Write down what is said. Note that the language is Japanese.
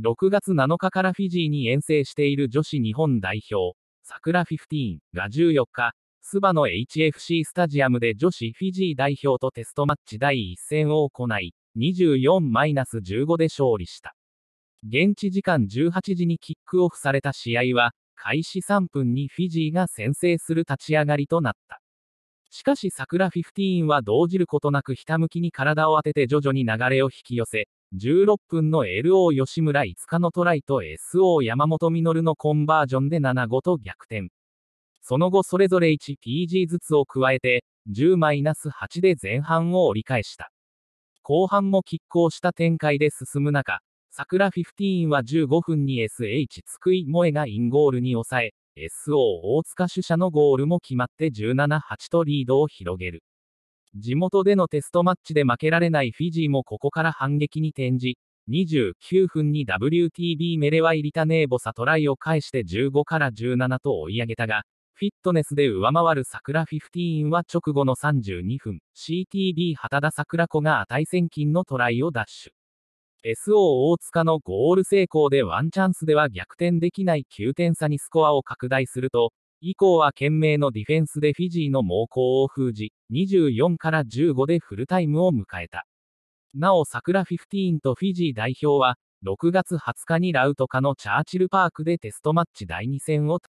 6月7日からフィジーに遠征している女子日本代表、桜15が14日、スバの HFC スタジアムで女子フィジー代表とテストマッチ第1戦を行い、24-15で勝利した。現地時間18時にキックオフされた試合は、開始3分にフィジーが先制する立ち上がりとなった。しかし桜15は動じることなくひたむきに体を当てて徐々に流れを引き寄せ、16分の LO 吉村5日のトライと SO 山本実のコンバージョンで7-5と逆転。その後それぞれ 1PG ずつを加えて、10-8で前半を折り返した。後半も拮抗した展開で進む中、桜15は15分に SH 津久井萌がインゴールに抑え、SO 大塚主者のゴールも決まって17-8とリードを広げる。地元でのテストマッチで負けられないフィジーもここから反撃に転じ、29分に WTB メレワイリタネーボサトライを返して15から17と追い上げたが、フィットネスで上回る桜15は直後の32分、CTB 畑田桜子が値千金のトライを奪取。SO 大塚のゴール成功でワンチャンスでは逆転できない9点差にスコアを拡大すると、以降は懸命のディフェンスでフィジーの猛攻を封じ、24から15でフルタイムを迎えた。なお、桜15とフィジー代表は、6月20日にラウトカのチャーチルパークでテストマッチ第2戦を